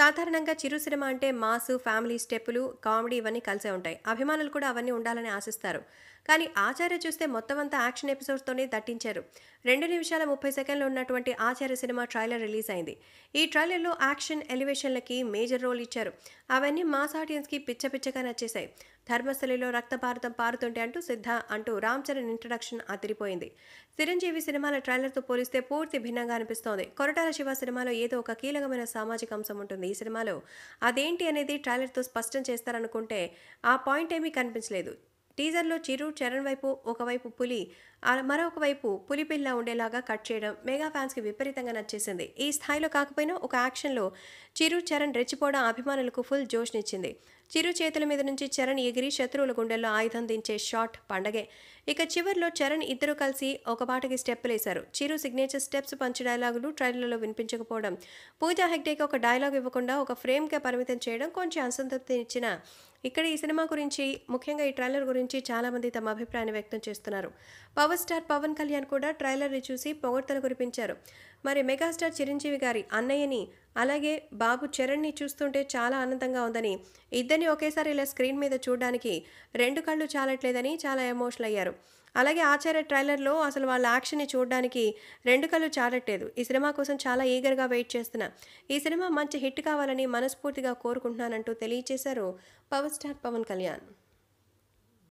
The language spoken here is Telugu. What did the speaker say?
సాధారణంగా చిరు సినిమా అంటే మాస్ ఫ్యామిలీ స్టెప్పులు కామెడీ ఇవన్నీ కలిసే ఉంటాయి అభిమానులు కూడా అవన్నీ ఉండాలని ఆశిస్తారు కానీ ఆచార్య చూస్తే మొత్తం అంతా యాక్షన్ ఎపిసోడ్స్తోనే దట్టించారు రెండు నిమిషాల ముప్పై సెకండ్లు ఉన్నటువంటి ఆచార్య సినిమా ట్రైలర్ రిలీజ్ అయింది ఈ ట్రైలర్లో యాక్షన్ ఎలివేషన్లకి మేజర్ రోల్ ఇచ్చారు అవన్నీ మాస్ ఆడియన్స్కి పిచ్చ పిచ్చగా నచ్చేశాయి ధర్మస్థలిలో రక్తభారతం పారుతుంటే అంటూ సిద్ధ అంటూ రామ్ చరణ్ ఇంట్రడక్షన్ అతిరిపోయింది చిరంజీవి సినిమాల ట్రైలర్తో పోలిస్తే పూర్తి భిన్నంగా అనిపిస్తోంది కొరటాల శివ సినిమాలో ఏదో ఒక కీలకమైన సామాజిక అంశం ఉంటుంది ఈ సినిమాలో అదేంటి అనేది ట్రైలర్తో స్పష్టం చేస్తారనుకుంటే ఆ పాయింట్ ఏమీ కనిపించలేదు టీజర్లో చిరు చరణ్ వైపు ఒకవైపు పులి మరొక వైపు పులి పిల్ల ఉండేలాగా కట్ చేయడం మెగా ఫ్యాన్స్కి విపరీతంగా నచ్చేసింది ఈ స్థాయిలో కాకపోయినా ఒక యాక్షన్లో చిరు చరణ్ రెచ్చిపోవడం అభిమానులకు ఫుల్ జోష్నిచ్చింది చిరు చేతుల మీద నుంచి చరణ్ ఎగిరి శత్రువుల గుండెల్లో ఆయుధం దించే షాట్ పండగే ఇక చివరిలో చరణ్ ఇద్దరు కలిసి ఒక పాటకి స్టెప్పులేశారు చిరు సిగ్నేచర్ స్టెప్స్ పంచ్ డైలాగులు ట్రైలర్లో వినిపించకపోవడం పూజా హెగ్డేకి ఒక డైలాగ్ ఇవ్వకుండా ఒక ఫ్రేమ్గా పరిమితం చేయడం కొంచెం అసంతృప్తినిచ్చిన ఇక్కడ ఈ సినిమా గురించి ముఖ్యంగా ఈ ట్రైలర్ గురించి చాలామంది తమ అభిప్రాయాన్ని వ్యక్తం చేస్తున్నారు పవర్ స్టార్ పవన్ కళ్యాణ్ కూడా ట్రైలర్ని చూసి పొగడ్తలు కురిపించారు మరి మెగాస్టార్ చిరంజీవి గారి అన్నయ్యని అలాగే బాబు చరణ్ని చూస్తుంటే చాలా ఆనందంగా ఉందని ఇద్దరిని ఒకేసారి ఇలా స్క్రీన్ మీద చూడడానికి రెండు కళ్ళు చాలట్లేదని చాలా ఎమోషనల్ అయ్యారు అలాగే ఆచార్య ట్రైలర్లో అసలు వాళ్ళ యాక్షన్ని చూడడానికి రెండు కళ్ళు చాలట్లేదు ఈ సినిమా కోసం చాలా ఈగర్గా వెయిట్ చేస్తున్నా ఈ సినిమా మంచి హిట్ కావాలని మనస్ఫూర్తిగా కోరుకుంటున్నానంటూ తెలియజేశారు పవర్ స్టార్ పవన్ కళ్యాణ్